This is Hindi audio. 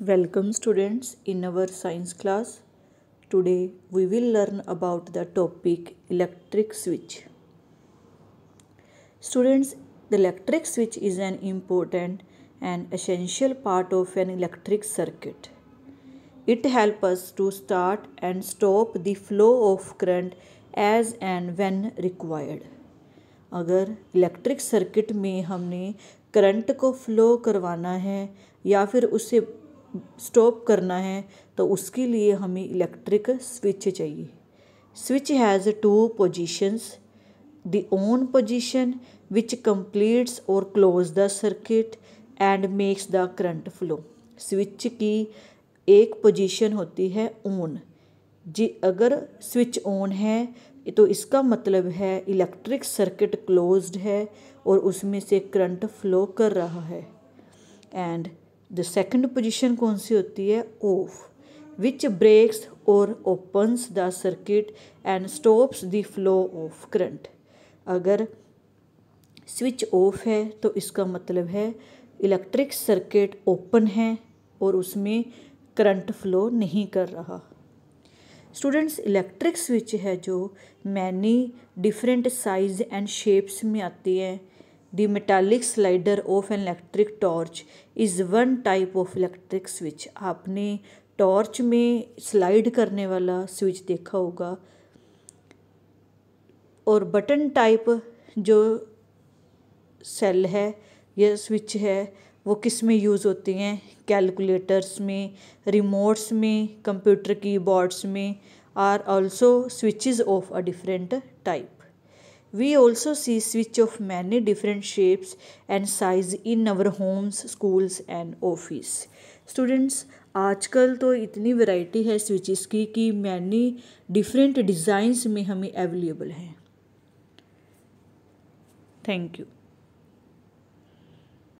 Welcome students in our science class. Today we will learn about the topic electric switch. Students, the electric switch is an important and essential part of an electric circuit. It help us to start and stop the flow of current as and when required. अगर इलेक्ट्रिक सर्किट में हमने करंट को फ्लो करवाना है या फिर उसे स्टॉप करना है तो उसके लिए हमें इलेक्ट्रिक स्विच चाहिए switch has two positions the on position which completes और close the circuit and makes the current flow switch की एक पोजीशन होती है ऑन जी अगर स्विच ऑन है तो इसका मतलब है इलेक्ट्रिक सर्किट क्लोज्ड है और उसमें से करंट फ्लो कर रहा है एंड द सेकंड पोजीशन कौन सी होती है ऑफ विच ब्रेक्स और opens the circuit and stops the flow of current अगर स्विच ऑफ है तो इसका मतलब है इलेक्ट्रिक सर्किट ओपन है और उसमें करंट फ्लो नहीं कर रहा स्टूडेंट्स इलेक्ट्रिक स्विच है जो many different size and shapes में आती हैं The metallic slider of an electric torch is one type of electric switch. आपने टॉर्च में स्लाइड करने वाला स्विच देखा होगा और बटन टाइप जो सेल है या स्विच है वो किस में यूज़ होते हैं कैलकुलेटर्स में रिमोट्स में कंप्यूटर कीबोर्ड्स में are also switches of a different type We also see switch of many different shapes and size in our homes, schools and office. Students, आजकल तो इतनी वैरायटी है स्विचेस की कि मैनी डिफरेंट डिज़ाइंस में हमें अवेलेबल हैं थैंक यू